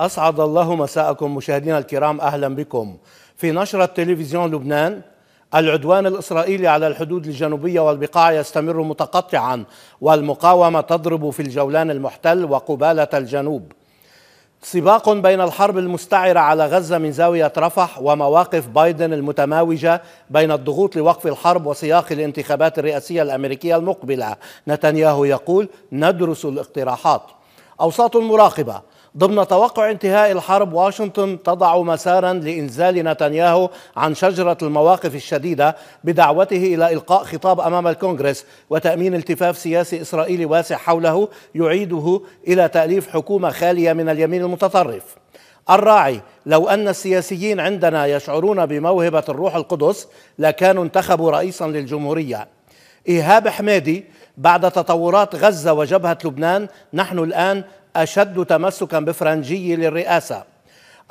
أسعد الله مساءكم مشاهدينا الكرام أهلا بكم في نشرة تلفزيون لبنان العدوان الإسرائيلي على الحدود الجنوبية والبقاع يستمر متقطعا والمقاومة تضرب في الجولان المحتل وقبالة الجنوب سباق بين الحرب المستعرة على غزة من زاوية رفح ومواقف بايدن المتماوجة بين الضغوط لوقف الحرب وسياق الانتخابات الرئاسية الأمريكية المقبلة نتنياهو يقول ندرس الاقتراحات أوساط مراقبة ضمن توقع انتهاء الحرب واشنطن تضع مسارا لانزال نتنياهو عن شجره المواقف الشديده بدعوته الى القاء خطاب امام الكونغرس وتامين التفاف سياسي اسرائيلي واسع حوله يعيده الى تاليف حكومه خاليه من اليمين المتطرف الراعي لو أن السياسيين عندنا يشعرون بموهبة الروح القدس لكانوا انتخبوا رئيسا للجمهورية إيهاب حميدي بعد تطورات غزة وجبهة لبنان نحن الآن أشد تمسكا بفرنجي للرئاسة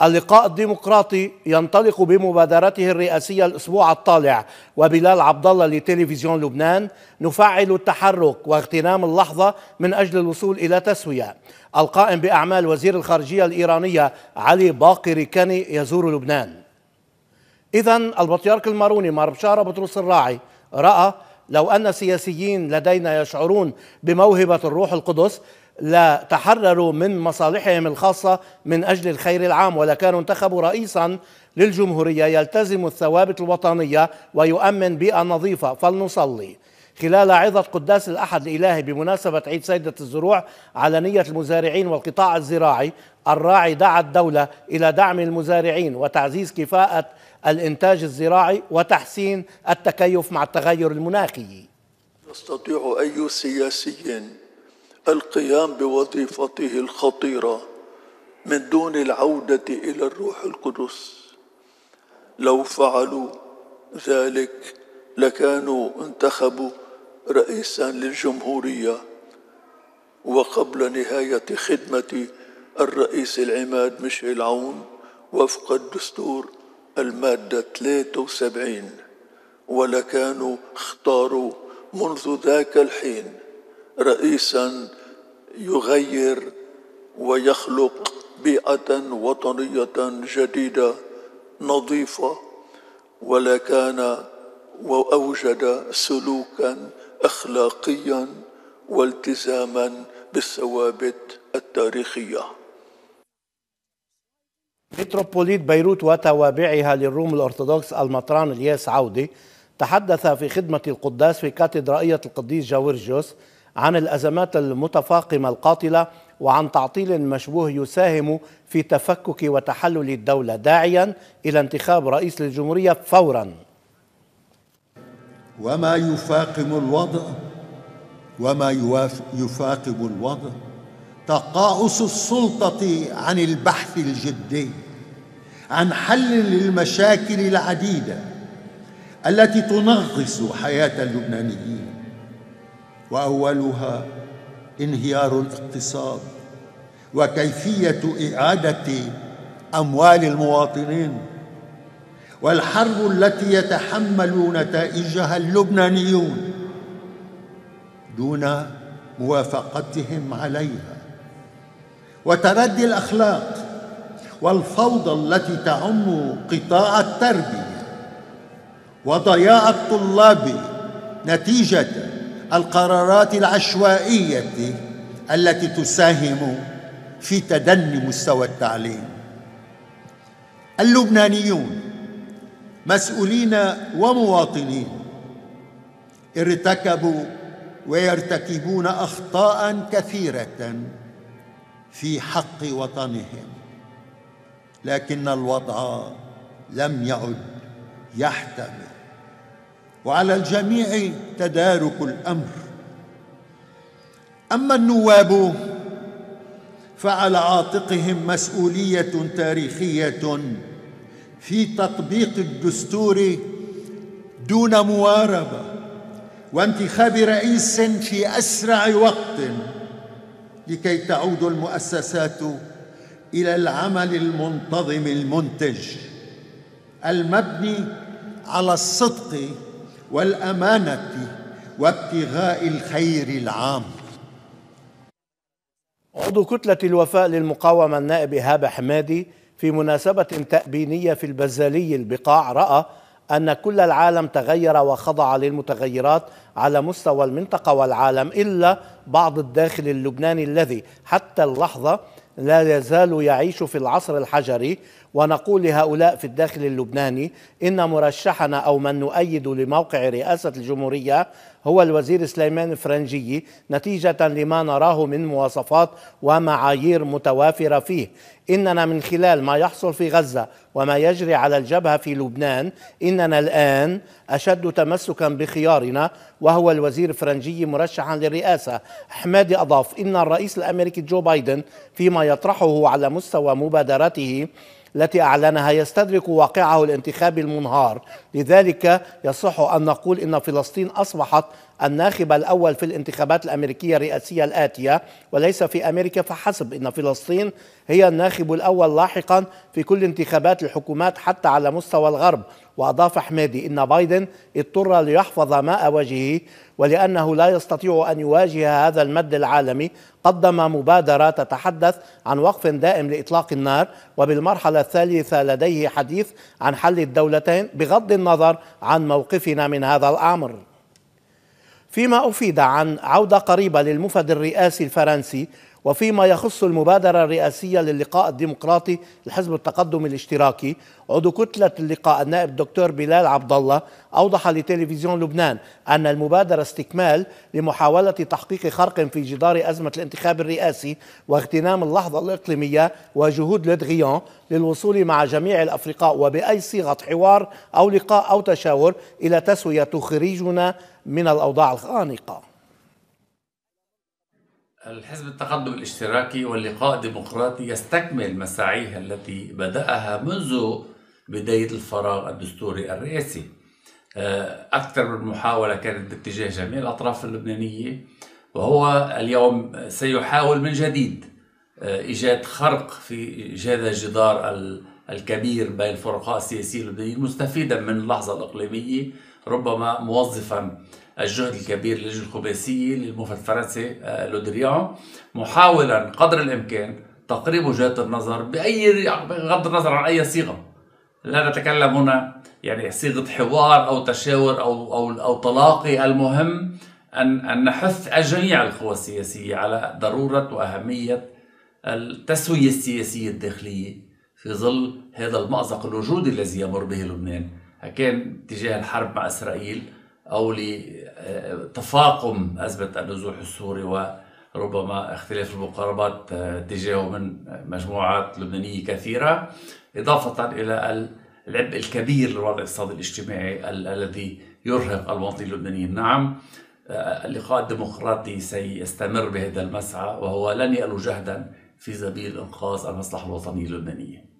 اللقاء الديمقراطي ينطلق بمبادرته الرئاسية الأسبوع الطالع وبلال عبد الله لتلفزيون لبنان نفعل التحرك واغتنام اللحظة من أجل الوصول إلى تسوية القائم بأعمال وزير الخارجية الإيرانية علي باقر كني يزور لبنان إذا البطيارك الماروني مار بشارة بطرس الراعي رأى لو أن سياسيين لدينا يشعرون بموهبة الروح القدس لا تحرروا من مصالحهم الخاصة من أجل الخير العام ولا كانوا انتخبوا رئيسا للجمهورية يلتزم الثوابت الوطنية ويؤمن بيئة نظيفة فلنصلي خلال عظة قداس الأحد الإلهي بمناسبة عيد سيدة الزروع على نية المزارعين والقطاع الزراعي الراعي دعا الدولة إلى دعم المزارعين وتعزيز كفاءة الإنتاج الزراعي وتحسين التكيف مع التغير المناخي يستطيع أي سياسي القيام بوظيفته الخطيره من دون العوده الى الروح القدس لو فعلوا ذلك لكانوا انتخبوا رئيسا للجمهوريه وقبل نهايه خدمه الرئيس العماد ميشيل عون وفق الدستور الماده 73 ولكانوا اختاروا منذ ذاك الحين رئيسا يغير ويخلق بيئه وطنيه جديده نظيفه ولا كان واوجد سلوكا اخلاقيا والتزاما بالثوابت التاريخيه متروبوليت بيروت وتوابعها للروم الأرثوذكس المطران الياس عودي تحدث في خدمة القداس في كاتدرائية القديس جاورجيوس عن الأزمات المتفاقمة القاتلة وعن تعطيل مشبوه يساهم في تفكك وتحلل الدولة داعيا إلى انتخاب رئيس للجمهورية فورا وما يفاقم الوضع وما يفاقم الوضع تقاعس السلطة عن البحث الجدي عن حل للمشاكل العديدة التي تنغص حياة اللبنانيين واولها انهيار الاقتصاد وكيفيه اعاده اموال المواطنين والحرب التي يتحمل نتائجها اللبنانيون دون موافقتهم عليها وتردي الاخلاق والفوضى التي تعم قطاع التربيه وضياع الطلاب نتيجه القرارات العشوائيه التي تساهم في تدني مستوى التعليم اللبنانيون مسؤولين ومواطنين ارتكبوا ويرتكبون اخطاء كثيره في حق وطنهم لكن الوضع لم يعد يحتمل وعلى الجميع تدارك الامر اما النواب فعلى عاتقهم مسؤوليه تاريخيه في تطبيق الدستور دون مواربه وانتخاب رئيس في اسرع وقت لكي تعود المؤسسات الى العمل المنتظم المنتج المبني على الصدق والامانه وابتغاء الخير العام عضو كتلة الوفاء للمقاومة النائب إيهاب حمادي في مناسبة تأبينية في البزالي البقاع رأى أن كل العالم تغير وخضع للمتغيرات على مستوى المنطقة والعالم إلا بعض الداخل اللبناني الذي حتى اللحظة لا يزال يعيش في العصر الحجري ونقول لهؤلاء في الداخل اللبناني إن مرشحنا أو من نؤيد لموقع رئاسة الجمهورية هو الوزير سليمان فرنجي نتيجة لما نراه من مواصفات ومعايير متوافرة فيه إننا من خلال ما يحصل في غزة وما يجري على الجبهة في لبنان إننا الآن أشد تمسكا بخيارنا وهو الوزير فرنجي مرشحا للرئاسة أحمد أضاف إن الرئيس الأمريكي جو بايدن فيما يطرحه على مستوى مبادرته التي أعلنها يستدرك واقعه الانتخابي المنهار لذلك يصح أن نقول إن فلسطين أصبحت الناخب الأول في الانتخابات الأمريكية الرئاسية الآتية وليس في أمريكا فحسب إن فلسطين هي الناخب الأول لاحقا في كل انتخابات الحكومات حتى على مستوى الغرب وأضاف حمادي إن بايدن اضطر ليحفظ ماء وجهه ولأنه لا يستطيع أن يواجه هذا المد العالمي قدم مبادرة تتحدث عن وقف دائم لإطلاق النار وبالمرحلة الثالثة لديه حديث عن حل الدولتين بغض النظر عن موقفنا من هذا الأمر فيما أفيد عن عودة قريبة للمفد الرئاسي الفرنسي وفيما يخص المبادرة الرئاسية للقاء الديمقراطي لحزب التقدم الاشتراكي عضو كتلة اللقاء النائب الدكتور بلال عبد الله أوضح لتلفزيون لبنان أن المبادرة استكمال لمحاولة تحقيق خرق في جدار أزمة الانتخاب الرئاسي واغتنام اللحظة الإقليمية وجهود لدغيان للوصول مع جميع الأفرقاء وبأي صيغة حوار أو لقاء أو تشاور إلى تسوية تخرجنا من الأوضاع الخانقة الحزب التقدم الاشتراكي واللقاء الديمقراطي يستكمل مساعيه التي بدأها منذ بداية الفراغ الدستوري الرئاسي آه، أكثر من محاولة كانت باتجاه جميع الأطراف اللبنانية وهو اليوم سيحاول من جديد آه، إيجاد خرق في هذا الجدار الكبير بين الفرقاء السياسيين اللبنانيين مستفيدا من اللحظة الإقليمية ربما موظفا الجهد الكبير للجنة الخباسية للمفرد الفرنسي آه، لودريان محاولا قدر الإمكان تقريب وجهات النظر بأي بغض النظر عن أي صيغة لا نتكلم هنا يعني صيغة حوار أو تشاور أو أو أو تلاقي المهم أن أن نحث جميع القوى السياسية على ضرورة وأهمية التسوية السياسية الداخلية في ظل هذا المأزق الوجودي الذي يمر به لبنان كان تجاه الحرب مع إسرائيل أو لتفاقم أزمة النزوح السوري وربما اختلاف المقاربات تجاهه من مجموعات لبنانية كثيرة إضافة إلى العبء الكبير للوضع الاقتصادي الاجتماعي الذي يرهق المواطنين اللبنانيين نعم آه، اللقاء الديمقراطي سيستمر بهذا المسعى وهو لن يألو جهدا في سبيل إنقاذ المصلحة الوطنية اللبنانية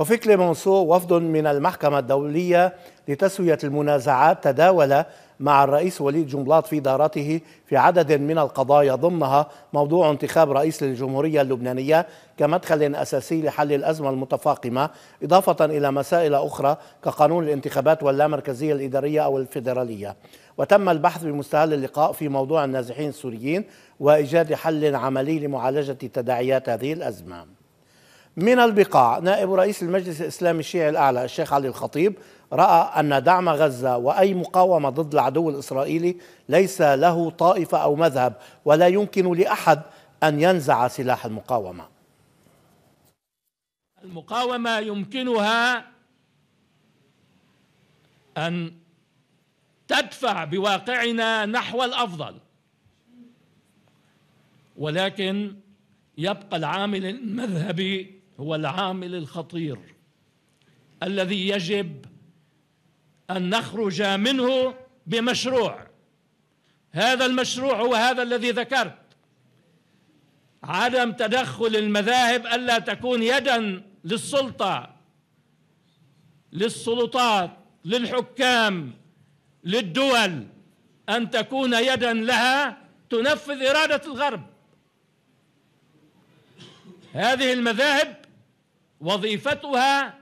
وفي كليمونسو وفد من المحكمة الدولية لتسوية المنازعات تداول مع الرئيس وليد جنبلاط في دارته في عدد من القضايا ضمنها موضوع انتخاب رئيس للجمهورية اللبنانية كمدخل أساسي لحل الأزمة المتفاقمة إضافة إلى مسائل أخرى كقانون الانتخابات واللامركزية الإدارية أو الفيدرالية وتم البحث بمستهل اللقاء في موضوع النازحين السوريين وإيجاد حل عملي لمعالجة تداعيات هذه الأزمة من البقاع نائب رئيس المجلس الإسلامي الشيعي الأعلى الشيخ علي الخطيب رأى أن دعم غزة وأي مقاومة ضد العدو الإسرائيلي ليس له طائفة أو مذهب ولا يمكن لأحد أن ينزع سلاح المقاومة المقاومة يمكنها أن تدفع بواقعنا نحو الأفضل ولكن يبقى العامل المذهبي هو العامل الخطير الذي يجب أن نخرج منه بمشروع هذا المشروع هو هذا الذي ذكرت عدم تدخل المذاهب ألا تكون يدا للسلطة للسلطات للحكام للدول أن تكون يدا لها تنفذ إرادة الغرب هذه المذاهب وظيفتها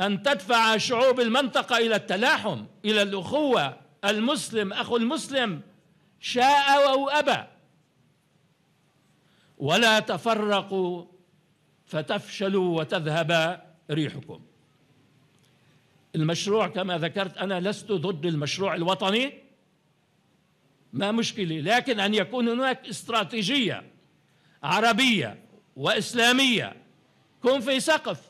أن تدفع شعوب المنطقة إلى التلاحم إلى الأخوة المسلم أخو المسلم شاء أو أبى ولا تفرقوا فتفشلوا وتذهب ريحكم المشروع كما ذكرت أنا لست ضد المشروع الوطني ما مشكلة لكن أن يكون هناك استراتيجية عربية وإسلامية كن في سقف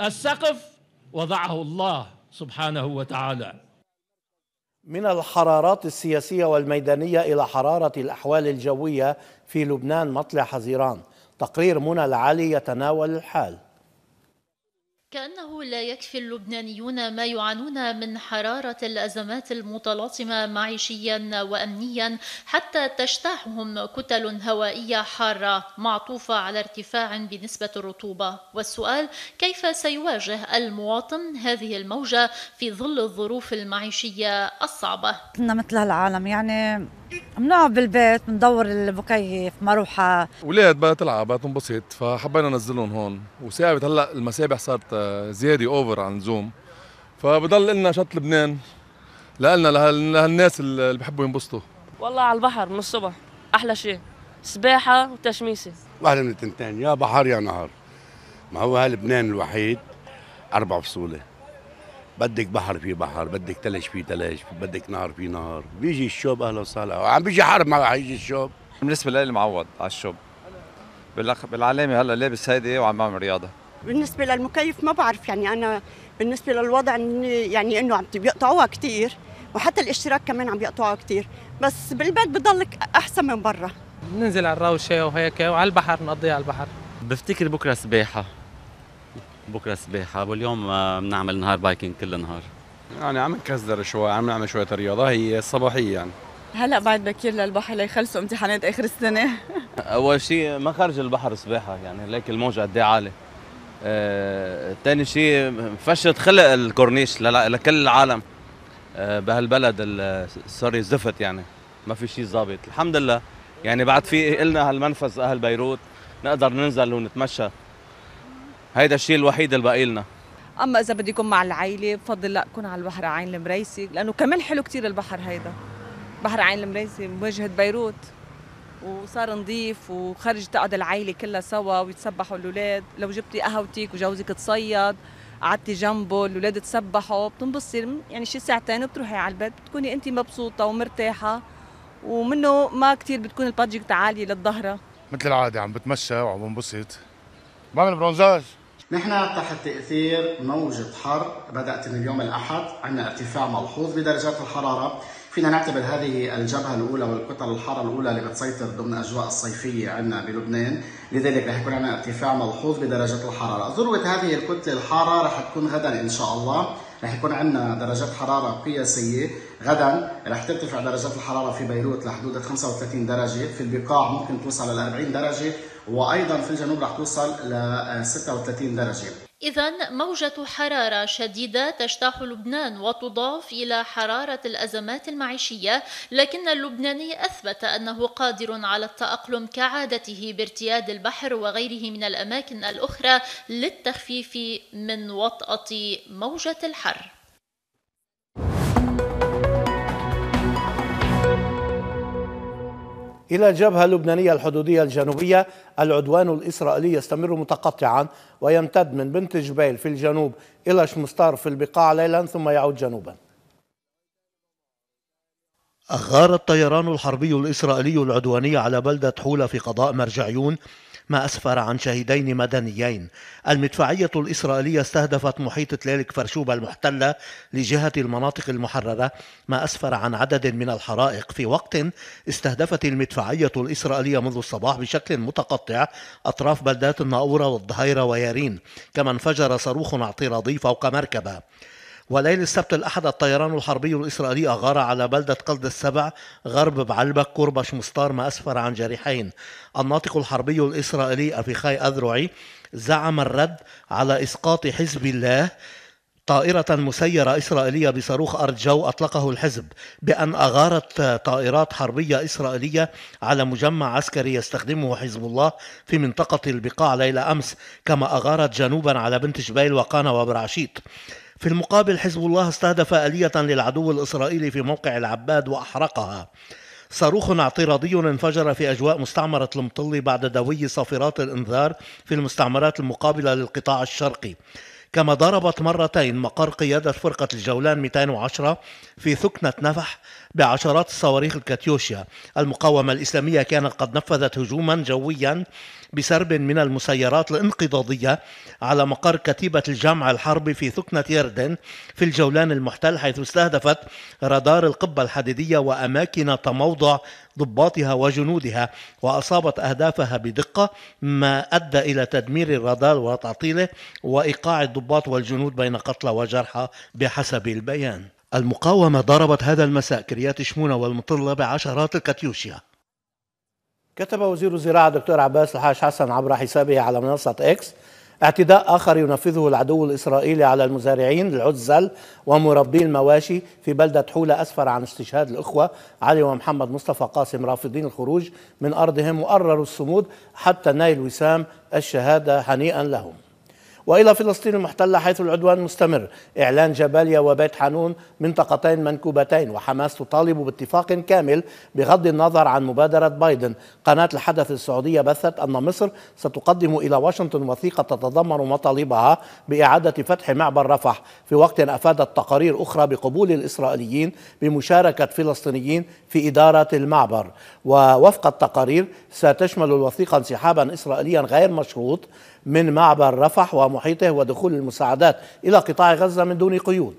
السقف وضعه الله سبحانه وتعالى من الحرارات السياسية والميدانية إلى حرارة الأحوال الجوية في لبنان مطلع حزيران تقرير منى العالي يتناول الحال كأنه لا يكفي اللبنانيون ما يعانون من حرارة الأزمات المتلاطمة معيشيا وأمنيا حتى تجتاحهم كتل هوائية حارة معطوفة على ارتفاع بنسبة الرطوبة والسؤال كيف سيواجه المواطن هذه الموجة في ظل الظروف المعيشية الصعبة مثل العالم يعني بنقعد بالبيت بندور المكيف مروحه ولاد بدها تلعب بدها تنبسط فحبينا ننزلهم هون وسابت هلا المسابح صارت آه، زياده اوفر عن زوم فبضل لنا شط لبنان لنا لهالناس اللي بحبوا ينبسطوا والله على البحر من الصبح احلى شيء سباحه وتشميسه واحدة من التنتين يا بحر يا نهر ما هو لبنان الوحيد اربع فصوله بدك بحر في بحر بدك ثلج في ثلج بدك نهر في نهر بيجي الشوب اهلا وسهلا عم بيجي حرب ما يجي الشوب بالنسبه لي معوض على الشوب بالعلامه هلا لابس هيدي وعم بعمل رياضه بالنسبه للمكيف ما بعرف يعني انا بالنسبه للوضع يعني انه عم بيقطعوها كثير وحتى الاشتراك كمان عم بيقطعوها كثير بس بالبيت بضلك احسن من برا ننزل على الروشه وهيك وعلى البحر نقضيها على البحر بفتكر بكره سباحه بكره سباحه واليوم آه، بنعمل نهار بايكنج كل النهار يعني عم نكزر شوي عم نعمل شويه رياضه هي صباحيه يعني هلا بعد بكير للبحر ليخلصوا امتحانات اخر السنه اول شيء ما خرج البحر سباحه يعني ليك الموج قد إيه عالي آه، شيء فشت خلق الكورنيش لكل العالم آه، بهالبلد سوري الزفت يعني ما في شيء ظابط الحمد لله يعني بعد في إلنا هالمنفذ اهل بيروت نقدر ننزل ونتمشى هيدا الشيء الوحيد اللي باقي لنا اما اذا بدي اكون مع العائله بفضل لا اكون على البحر عين المريسي لانه كمان حلو كثير البحر هيدا بحر عين المريسي مواجهه بيروت وصار نظيف وخرج تقعد العائله كلها سوا ويتسبحوا الاولاد لو جبتي قهوتك وجوزك تصيد قعدتي جنبه الاولاد تسبحوا بتنبسطي يعني شي ساعتين بتروحي على البيت بتكوني انت مبسوطه ومرتاحه ومنه ما كثير بتكون البادجكت عاليه للظهره مثل العاده عم بتمشى وعم بنبسط بعمل برونزاج نحن تحت تأثير موجة حر بدأت من يوم الأحد عندنا ارتفاع ملحوظ بدرجات الحرارة فينا نعتبر هذه الجبهة الأولى والكتل الحارة الأولى اللي بتسيطر ضمن أجواء الصيفية عندنا بلبنان لذلك رح يكون عندنا ارتفاع ملحوظ بدرجة الحرارة ذروة هذه الكتلة الحارة رح تكون غدا إن شاء الله رح يكون عندنا درجات حرارة قياسية غدا رح ترتفع درجات الحرارة في بيروت لحدود 35 درجة في البقاع ممكن توصل ل 40 درجة وايضا في الجنوب راح توصل ل 36 آه، درجه إذا موجة حرارة شديدة تجتاح لبنان وتضاف إلى حرارة الأزمات المعيشية، لكن اللبناني أثبت أنه قادر على التأقلم كعادته بارتياد البحر وغيره من الأماكن الأخرى للتخفيف من وطأة موجة الحر. إلى الجبهة اللبنانية الحدودية الجنوبية العدوان الإسرائيلي يستمر متقطعا ويمتد من بنت جبيل في الجنوب إلى شمستار في البقاع ليلا ثم يعود جنوبا أغار الطيران الحربي الإسرائيلي العدواني على بلدة حولة في قضاء مرجعيون ما أسفر عن شهيدين مدنيين المدفعية الإسرائيلية استهدفت محيط تلالك فرشوبة المحتلة لجهة المناطق المحررة ما أسفر عن عدد من الحرائق في وقت استهدفت المدفعية الإسرائيلية منذ الصباح بشكل متقطع أطراف بلدات الناورة والظهيرة ويارين كما انفجر صاروخ اعتراضي فوق مركبة وليل السبت الأحد الطيران الحربي الإسرائيلي أغار على بلدة قلد السبع غرب بعلبك كربش مستار ما أسفر عن جريحين الناطق الحربي الإسرائيلي أفيخاي أذرعي زعم الرد على إسقاط حزب الله طائرة مسيرة إسرائيلية بصاروخ أرض جو أطلقه الحزب بأن أغارت طائرات حربية إسرائيلية على مجمع عسكري يستخدمه حزب الله في منطقة البقاع ليلة أمس كما أغارت جنوبا على بنت جبيل وقانا وبرعشيط في المقابل حزب الله استهدف آلية للعدو الإسرائيلي في موقع العباد وأحرقها صاروخ اعتراضي انفجر في أجواء مستعمرة المطلي بعد دوي صافرات الإنذار في المستعمرات المقابلة للقطاع الشرقي كما ضربت مرتين مقر قيادة فرقة الجولان 210 في ثكنة نفح بعشرات الصواريخ الكاتيوشيا المقاومة الإسلامية كانت قد نفذت هجوما جويا بسرب من المسيرات الانقضاضية على مقر كتيبة الجمع الحربي في ثكنة يردن في الجولان المحتل حيث استهدفت رادار القبة الحديدية وأماكن تموضع ضباطها وجنودها وأصابت أهدافها بدقة ما أدى إلى تدمير الرادار وتعطيله وإيقاع الضباط والجنود بين قتلى وجرحى بحسب البيان المقاومة ضربت هذا المساء كريات شمونة والمطلة بعشرات الكاتيوشيا كتب وزير الزراعة دكتور عباس الحاج حسن عبر حسابه على منصة إكس اعتداء آخر ينفذه العدو الإسرائيلي على المزارعين العزل ومربي المواشي في بلدة حولة أسفر عن استشهاد الأخوة علي ومحمد مصطفى قاسم رافضين الخروج من أرضهم وقرروا الصمود حتى نيل وسام الشهادة هنيئا لهم وإلى فلسطين المحتلة حيث العدوان مستمر إعلان جباليا وبيت حانون منطقتين منكوبتين وحماس تطالب باتفاق كامل بغض النظر عن مبادرة بايدن قناة الحدث السعودية بثت أن مصر ستقدم إلى واشنطن وثيقة تتضمن مطالبها بإعادة فتح معبر رفح في وقت أفادت تقارير أخرى بقبول الإسرائيليين بمشاركة فلسطينيين في إدارة المعبر ووفق التقارير ستشمل الوثيقة انسحابا إسرائيليا غير مشروط من معبر رفح ومحيطه ودخول المساعدات إلى قطاع غزة من دون قيود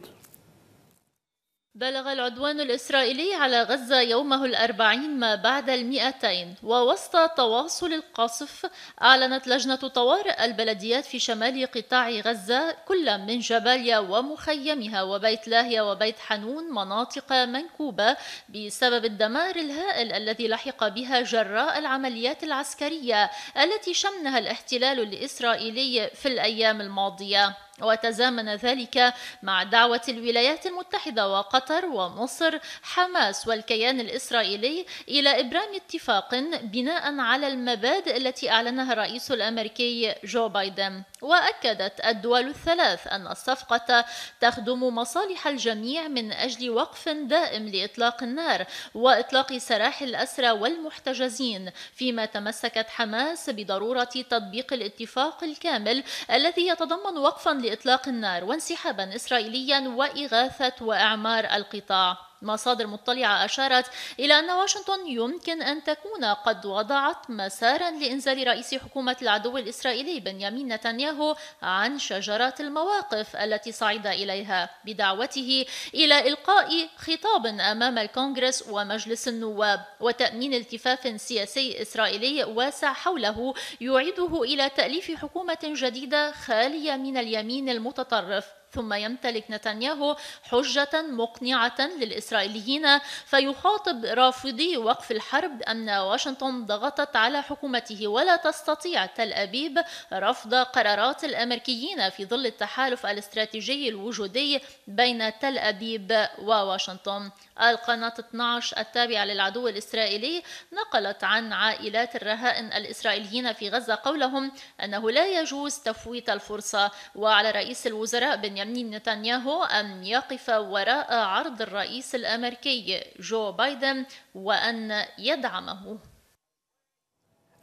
بلغ العدوان الإسرائيلي على غزة يومه الأربعين ما بعد المئتين ووسط تواصل القصف أعلنت لجنة طوارئ البلديات في شمال قطاع غزة كل من جباليا ومخيمها وبيت لاهيا وبيت حنون مناطق منكوبة بسبب الدمار الهائل الذي لحق بها جراء العمليات العسكرية التي شنها الاحتلال الإسرائيلي في الأيام الماضية وتزامن ذلك مع دعوة الولايات المتحدة وقطر ومصر حماس والكيان الإسرائيلي إلى إبرام اتفاق بناء على المبادئ التي أعلنها الرئيس الأمريكي جو بايدن وأكدت الدول الثلاث أن الصفقة تخدم مصالح الجميع من أجل وقف دائم لإطلاق النار وإطلاق سراح الأسرى والمحتجزين فيما تمسكت حماس بضرورة تطبيق الاتفاق الكامل الذي يتضمن وقفا لإطلاق النار وانسحابا إسرائيليا وإغاثة وإعمار القطاع مصادر مطلعة أشارت إلى أن واشنطن يمكن أن تكون قد وضعت مسارا لإنزال رئيس حكومة العدو الإسرائيلي بنيامين نتنياهو عن شجرة المواقف التي صعد إليها بدعوته إلى إلقاء خطاب أمام الكونغرس ومجلس النواب وتأمين التفاف سياسي إسرائيلي واسع حوله يعيده إلى تأليف حكومة جديدة خالية من اليمين المتطرف ثم يمتلك نتنياهو حجة مقنعة للإسرائيليين فيخاطب رافضي وقف الحرب أن واشنطن ضغطت على حكومته ولا تستطيع تل أبيب رفض قرارات الأمريكيين في ظل التحالف الاستراتيجي الوجودي بين تل أبيب وواشنطن القناة 12 التابعة للعدو الإسرائيلي نقلت عن عائلات الرهائن الإسرائيليين في غزة قولهم أنه لا يجوز تفويت الفرصة وعلى رئيس الوزراء بنيامين نتنياهو أن يقف وراء عرض الرئيس الأمريكي جو بايدن وأن يدعمه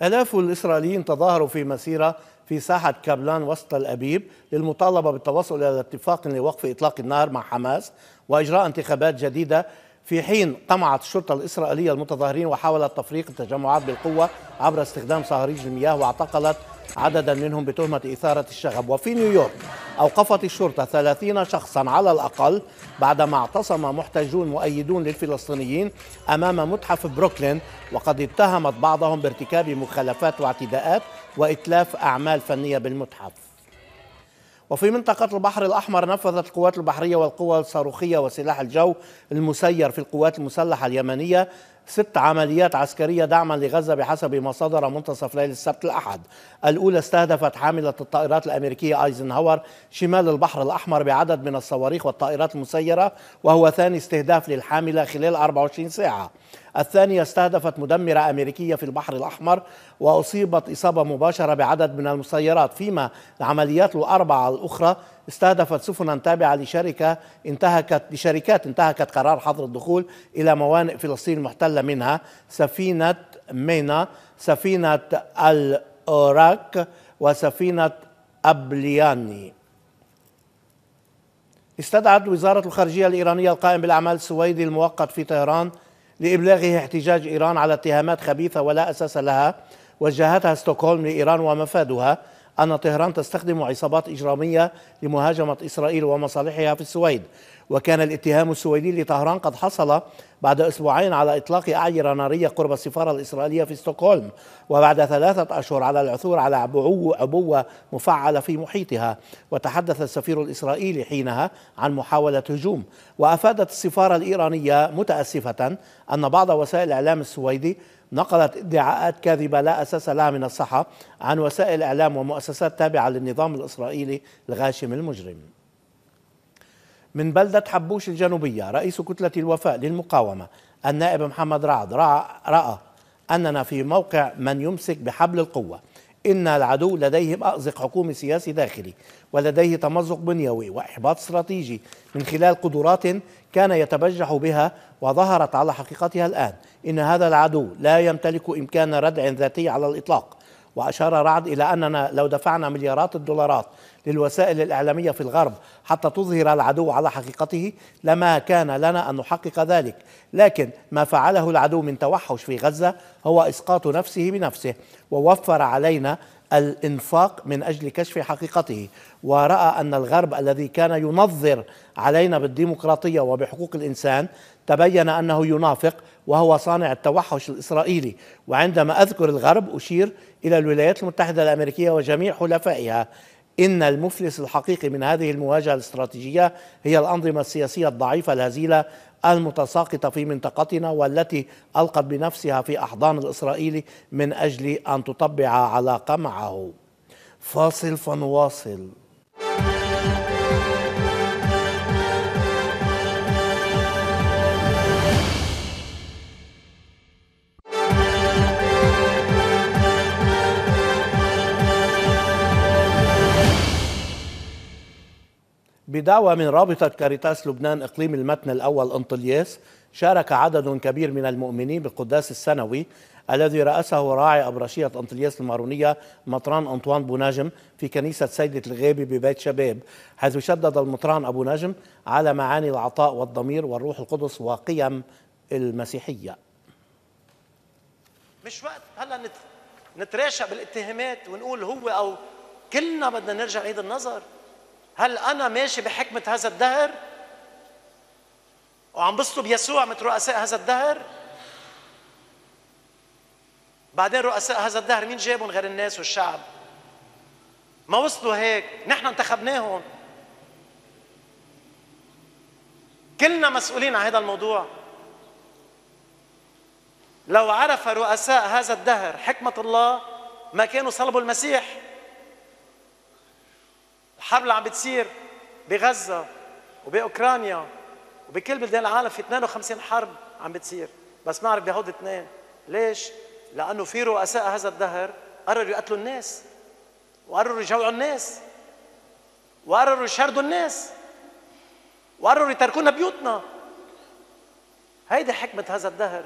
آلاف الإسرائيليين تظاهروا في مسيرة في ساحة كابلان وسط الأبيب للمطالبة بالتوصل إلى اتفاق لوقف إطلاق النار مع حماس وإجراء انتخابات جديدة في حين طمعت الشرطة الإسرائيلية المتظاهرين وحاولت تفريق التجمعات بالقوة عبر استخدام صهاريج المياه واعتقلت عددا منهم بتهمة إثارة الشغب وفي نيويورك أوقفت الشرطة 30 شخصا على الأقل بعدما اعتصم محتجون مؤيدون للفلسطينيين أمام متحف بروكلين وقد اتهمت بعضهم بارتكاب مخالفات واعتداءات وإتلاف أعمال فنية بالمتحف وفي منطقة البحر الأحمر نفذت القوات البحرية والقوى الصاروخية وسلاح الجو المسير في القوات المسلحة اليمنية ست عمليات عسكرية دعما لغزة بحسب ما صدر منتصف ليل السبت الأحد الأولى استهدفت حاملة الطائرات الأمريكية آيزنهاور شمال البحر الأحمر بعدد من الصواريخ والطائرات المسيرة وهو ثاني استهداف للحاملة خلال 24 ساعة الثانية استهدفت مدمرة أمريكية في البحر الأحمر وأصيبت إصابة مباشرة بعدد من المسيرات فيما العمليات الأربعة الأخرى استهدفت سفنا تابعة لشركة انتهكت لشركات انتهكت قرار حظر الدخول إلى موانئ فلسطين المحتلة منها سفينة مينا سفينة الأوراك وسفينة أبلياني استدعت وزارة الخارجية الإيرانية القائم بالأعمال السويدي المؤقت في طهران لإبلاغه احتجاج إيران على اتهامات خبيثة ولا أساس لها وجهتها ستوكهولم لإيران ومفادها أن طهران تستخدم عصابات إجرامية لمهاجمة إسرائيل ومصالحها في السويد وكان الاتهام السويدي لطهران قد حصل بعد أسبوعين على إطلاق أعيرة نارية قرب السفارة الإسرائيلية في ستوكهولم وبعد ثلاثة أشهر على العثور على عبوة مفعلة في محيطها وتحدث السفير الإسرائيلي حينها عن محاولة هجوم وأفادت السفارة الإيرانية متأسفة أن بعض وسائل الإعلام السويدي نقلت ادعاءات كاذبة لا أساس لها من الصحة عن وسائل إعلام ومؤسسات تابعة للنظام الإسرائيلي الغاشم المجرم من بلدة حبوش الجنوبية رئيس كتلة الوفاء للمقاومة النائب محمد رعد رأى أننا في موقع من يمسك بحبل القوة إن العدو لديه مأزق حكومي سياسي داخلي ولديه تمزق بنيوي وإحباط استراتيجي من خلال قدرات كان يتبجح بها وظهرت على حقيقتها الآن إن هذا العدو لا يمتلك إمكان ردع ذاتي على الإطلاق وأشار رعد إلى أننا لو دفعنا مليارات الدولارات للوسائل الإعلامية في الغرب حتى تظهر العدو على حقيقته لما كان لنا أن نحقق ذلك لكن ما فعله العدو من توحش في غزة هو إسقاط نفسه بنفسه ووفر علينا الانفاق من اجل كشف حقيقته وراى ان الغرب الذي كان ينظر علينا بالديمقراطيه وبحقوق الانسان تبين انه ينافق وهو صانع التوحش الاسرائيلي وعندما اذكر الغرب اشير إلى الولايات المتحدة الأمريكية وجميع حلفائها إن المفلس الحقيقي من هذه المواجهة الاستراتيجية هي الأنظمة السياسية الضعيفة الهزيلة المتساقطة في منطقتنا والتي ألقت بنفسها في أحضان الإسرائيلي من أجل أن تطبع علاقة معه فاصل فنواصل بدعوى من رابطة كاريتاس لبنان إقليم المتن الأول أنطلياس شارك عدد كبير من المؤمنين بالقداس السنوي الذي رأسه راعي أبرشية أنطلياس المارونية مطران أنطوان بوناجم في كنيسة سيدة الغابة ببيت شباب حيث شدد المطران أبو ناجم على معاني العطاء والضمير والروح القدس وقيم المسيحية مش وقت هلا نتراشق بالاتهامات ونقول هو أو كلنا بدنا نرجع عيد النظر هل أنا ماشي بحكمة هذا الدهر؟ وعم بصلب يسوع مثل رؤساء هذا الدهر؟ بعدين رؤساء هذا الدهر مين جابهم غير الناس والشعب؟ ما وصلوا هيك، نحن انتخبناهم. كلنا مسؤولين عن هذا الموضوع. لو عرف رؤساء هذا الدهر حكمة الله ما كانوا صلبوا المسيح الحرب اللي عم بتصير بغزة وبأوكرانيا وبكل بلدان العالم في 52 حرب عم بتصير بس نعرف بهود اثنين ليش؟ لأنه في رؤساء هذا الدهر قرروا يقتلوا الناس وقرروا يجوعوا الناس وقرروا يشردوا الناس وقرروا يتركونا بيوتنا هيدي حكمة هذا الدهر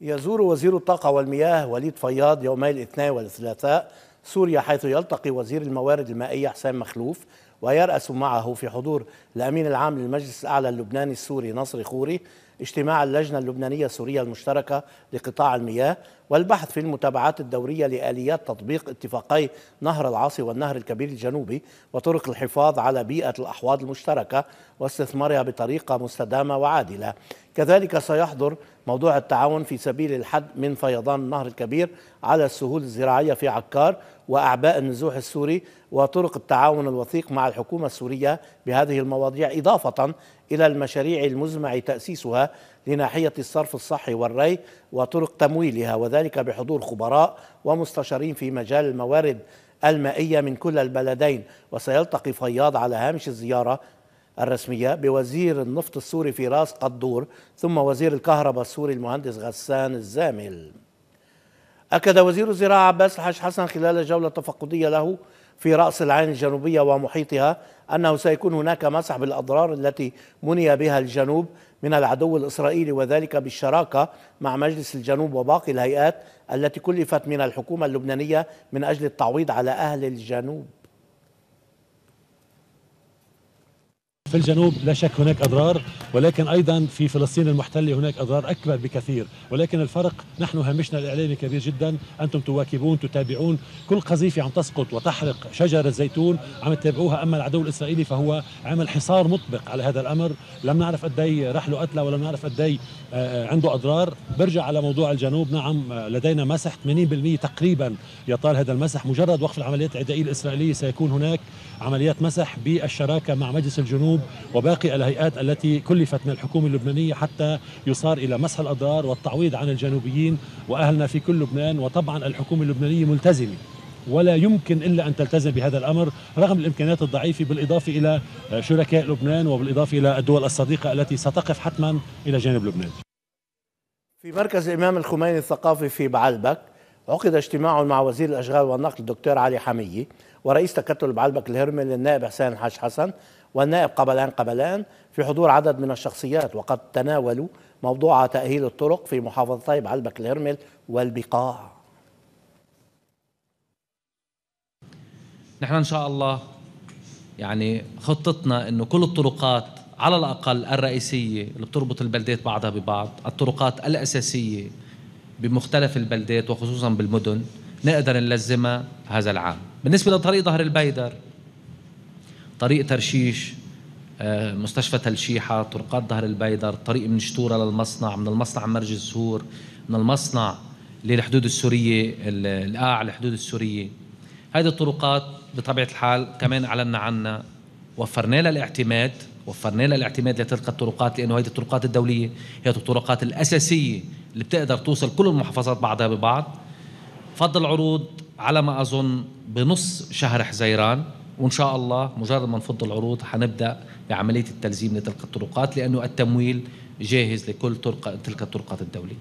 يزور وزير الطاقة والمياه وليد فياض يومي الاثنين والثلاثاء سوريا حيث يلتقي وزير الموارد المائية حسام مخلوف ويرأس معه في حضور الأمين العام للمجلس الأعلى اللبناني السوري نصر خوري اجتماع اللجنة اللبنانية السورية المشتركة لقطاع المياه والبحث في المتابعات الدورية لآليات تطبيق اتفاقي نهر العاصي والنهر الكبير الجنوبي وطرق الحفاظ على بيئة الأحواض المشتركة واستثمارها بطريقة مستدامة وعادلة كذلك سيحضر موضوع التعاون في سبيل الحد من فيضان النهر الكبير على السهول الزراعية في عكار وأعباء النزوح السوري وطرق التعاون الوثيق مع الحكومة السورية بهذه المواضيع إضافة إلى المشاريع المزمع تأسيسها لناحية الصرف الصحي والري وطرق تمويلها وذلك بحضور خبراء ومستشارين في مجال الموارد المائية من كل البلدين وسيلتقي فياض على هامش الزيارة الرسمية بوزير النفط السوري فراس قدور ثم وزير الكهرباء السوري المهندس غسان الزامل أكد وزير الزراعة عباس الحاج حسن خلال جولة تفقدية له في رأس العين الجنوبية ومحيطها أنه سيكون هناك مسح بالأضرار التي مني بها الجنوب من العدو الإسرائيلي وذلك بالشراكة مع مجلس الجنوب وباقي الهيئات التي كلفت من الحكومة اللبنانية من أجل التعويض على أهل الجنوب في الجنوب لا شك هناك أضرار ولكن أيضا في فلسطين المحتلة هناك أضرار أكبر بكثير ولكن الفرق نحن هامشنا الإعلامي كبير جدا أنتم تواكبون تتابعون كل قذيفة عم تسقط وتحرق شجر الزيتون عم تتابعوها أما العدو الإسرائيلي فهو عمل حصار مطبق على هذا الأمر لم نعرف قد إيه راح له قتلى ولم نعرف قد إيه، آه، عنده أضرار برجع على موضوع الجنوب نعم آه، لدينا مسح 80% تقريبا يطال هذا المسح مجرد وقف العمليات العدائية الإسرائيلية سيكون هناك عمليات مسح بالشراكة مع مجلس الجنوب وباقي الهيئات التي كلفت من الحكومة اللبنانية حتى يصار إلى مسح الأضرار والتعويض عن الجنوبيين وأهلنا في كل لبنان وطبعا الحكومة اللبنانية ملتزمة ولا يمكن الا ان تلتزم بهذا الامر رغم الامكانيات الضعيفه بالاضافه الى شركاء لبنان وبالاضافه الى الدول الصديقه التي ستقف حتما الى جانب لبنان. في مركز الامام الخميني الثقافي في بعلبك عقد اجتماع مع وزير الاشغال والنقل الدكتور علي حميه ورئيس تكتل بعلبك الهرمل للنائب حسين حاج حسن والنائب قبلان قبلان في حضور عدد من الشخصيات وقد تناولوا موضوع تأهيل الطرق في محافظتي بعلبك الهرمل والبقاع نحن إن شاء الله يعني خطتنا أنه كل الطرقات على الأقل الرئيسية اللي بتربط البلدات بعضها ببعض الطرقات الأساسية بمختلف البلدات وخصوصا بالمدن نقدر نلزمها هذا العام بالنسبة لطريق ظهر البيدر طريق ترشيش آه، مستشفى تلشيحة طرقات ظهر البيدر طريق من شتورة للمصنع من المصنع مرج الزهور من المصنع للحدود السورية القاع الحدود السورية هذه الطرقات بطبيعة الحال كمان أعلنا عنها وفرنا لها الاعتماد وفرنا لها الاعتماد لتلك الطرقات لأنه هذه الطرقات الدولية هي الطرقات الأساسية اللي بتقدر توصل كل المحافظات بعضها ببعض فض العروض على ما اظن بنص شهر حزيران وان شاء الله مجرد ما نفض العروض حنبدا بعمليه التلزيم لتلك الطرقات لانه التمويل جاهز لكل طرق تلك الطرقات الدوليه.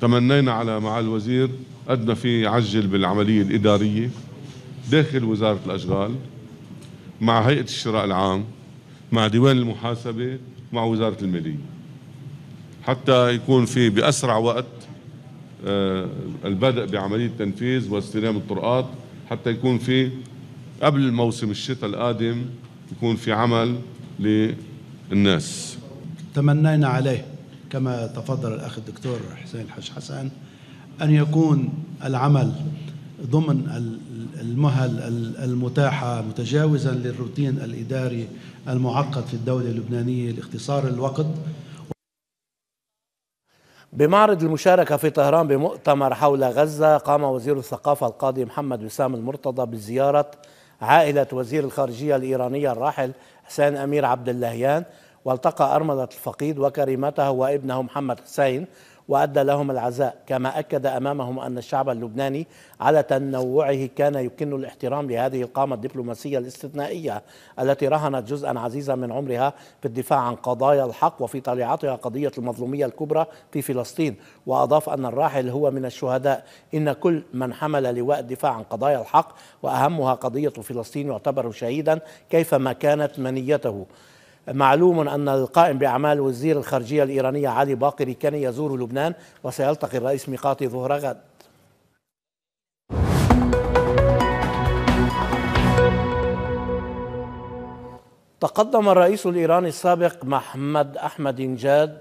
تمنينا على معالي الوزير قد ما في يعجل بالعمليه الاداريه داخل وزاره الاشغال مع هيئه الشراء العام مع ديوان المحاسبه مع وزاره الماليه حتى يكون في باسرع وقت آه، البدء بعمليه تنفيذ واستلام الطرقات حتى يكون في قبل موسم الشتاء القادم يكون في عمل للناس تمنينا عليه كما تفضل الأخ الدكتور حسين الحش حسن أن يكون العمل ضمن المهل المتاحة متجاوزا للروتين الإداري المعقد في الدولة اللبنانية لاختصار الوقت بمعرض المشاركة في طهران بمؤتمر حول غزة قام وزير الثقافة القاضي محمد وسام المرتضى بزيارة عائلة وزير الخارجية الإيرانية الراحل حسين أمير عبد اللهيان والتقى أرملة الفقيد وكريمته وابنه محمد حسين وأدى لهم العزاء كما أكد أمامهم أن الشعب اللبناني على تنوعه كان يكن الاحترام لهذه القامة الدبلوماسية الاستثنائية التي رهنت جزءا عزيزا من عمرها في الدفاع عن قضايا الحق وفي طليعتها قضية المظلومية الكبرى في فلسطين وأضاف أن الراحل هو من الشهداء إن كل من حمل لواء الدفاع عن قضايا الحق وأهمها قضية فلسطين يعتبر شهيدا كيفما كانت منيته معلوم أن القائم بأعمال وزير الخارجية الإيرانية علي باقري كان يزور لبنان وسيلتقي الرئيس ميقاتي ظهر غد تقدم الرئيس الإيراني السابق محمد أحمد نجاد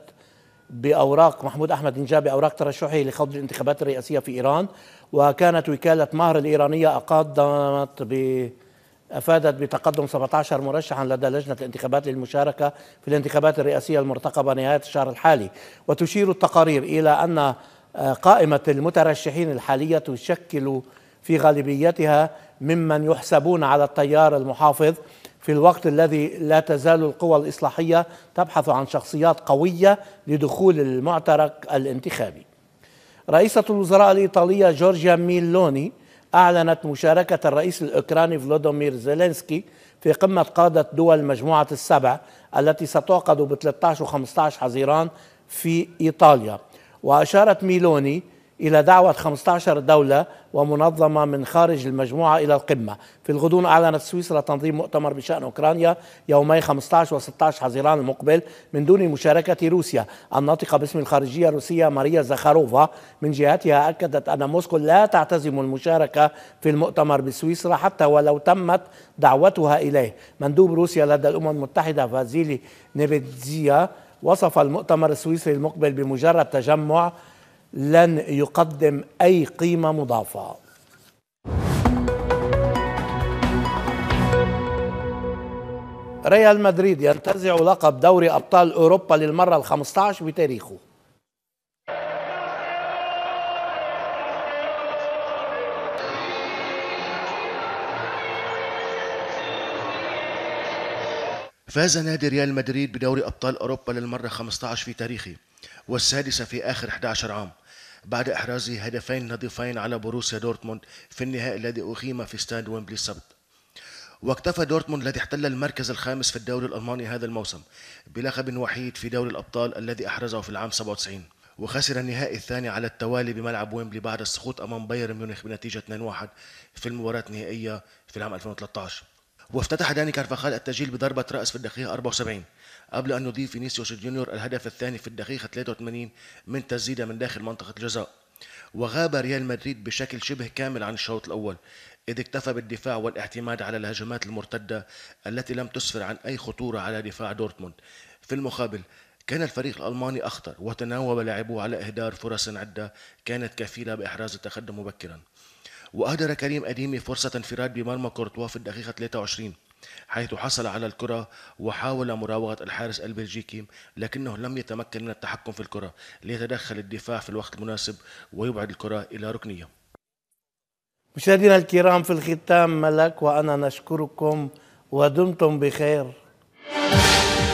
بأوراق محمود أحمد نجاد بأوراق ترشحه لخوض الانتخابات الرئاسية في إيران وكانت وكالة مهر الإيرانية أقدمت ب أفادت بتقدم 17 مرشحا لدى لجنة الانتخابات للمشاركة في الانتخابات الرئاسية المرتقبة نهاية الشهر الحالي وتشير التقارير إلى أن آه، قائمة المترشحين الحالية تشكل في غالبيتها ممن يحسبون على التيار المحافظ في الوقت الذي لا تزال القوى الإصلاحية تبحث عن شخصيات قوية لدخول المعترك الانتخابي رئيسة الوزراء الإيطالية جورجيا ميلوني أعلنت مشاركة الرئيس الأوكراني فلودومير زيلينسكي في قمة قادة دول مجموعة السبع التي ستعقد ب 13 و 15 حزيران في إيطاليا وأشارت ميلوني إلى دعوة 15 دولة ومنظمة من خارج المجموعة إلى القمة في الغضون أعلنت سويسرا تنظيم مؤتمر بشأن أوكرانيا يومي 15 و 16 حزيران المقبل من دون مشاركة روسيا الناطقة باسم الخارجية الروسية ماريا زخاروفا من جهتها أكدت أن موسكو لا تعتزم المشاركة في المؤتمر بسويسرا حتى ولو تمت دعوتها إليه مندوب روسيا لدى الأمم المتحدة فازيلي نيفيدزيا وصف المؤتمر السويسري المقبل بمجرد تجمع لن يقدم اي قيمه مضافه ريال مدريد ينتزع لقب دوري ابطال اوروبا للمره ال 15 بتاريخه فاز نادي ريال مدريد بدوري أبطال أوروبا للمرة 15 في تاريخه والسادسة في آخر 11 عام بعد إحراز هدفين نظيفين على بروسيا دورتموند في النهائي الذي أقيم في استاد ويمبلي السبت واكتفى دورتموند الذي احتل المركز الخامس في الدوري الألماني هذا الموسم بلقب وحيد في دوري الأبطال الذي أحرزه في العام 97 وخسر النهائي الثاني على التوالي بملعب ويمبلي بعد السقوط أمام بايرن ميونخ بنتيجة 2-1 في المباراة النهائية في العام 2013 وافتتح داني كارفاخال التسجيل بضربة رأس في الدقيقة 74 قبل أن يضيف فينيسيوس جونيور الهدف الثاني في الدقيقة 83 من تسديدة من داخل منطقة الجزاء وغاب ريال مدريد بشكل شبه كامل عن الشوط الأول إذ اكتفى بالدفاع والاعتماد على الهجمات المرتدة التي لم تسفر عن أي خطورة على دفاع دورتموند في المقابل كان الفريق الألماني أخطر وتناوب لاعبوه على إهدار فرص عدة كانت كفيلة بإحراز التقدم مبكرا وأهدر كريم أديمي فرصة انفراد بمرمى كورتوا في الدقيقة 23 حيث حصل على الكرة وحاول مراوغة الحارس البلجيكي لكنه لم يتمكن من التحكم في الكرة ليتدخل الدفاع في الوقت المناسب ويبعد الكرة إلى ركنية مشاهدينا الكرام في الختام ملك وأنا نشكركم ودمتم بخير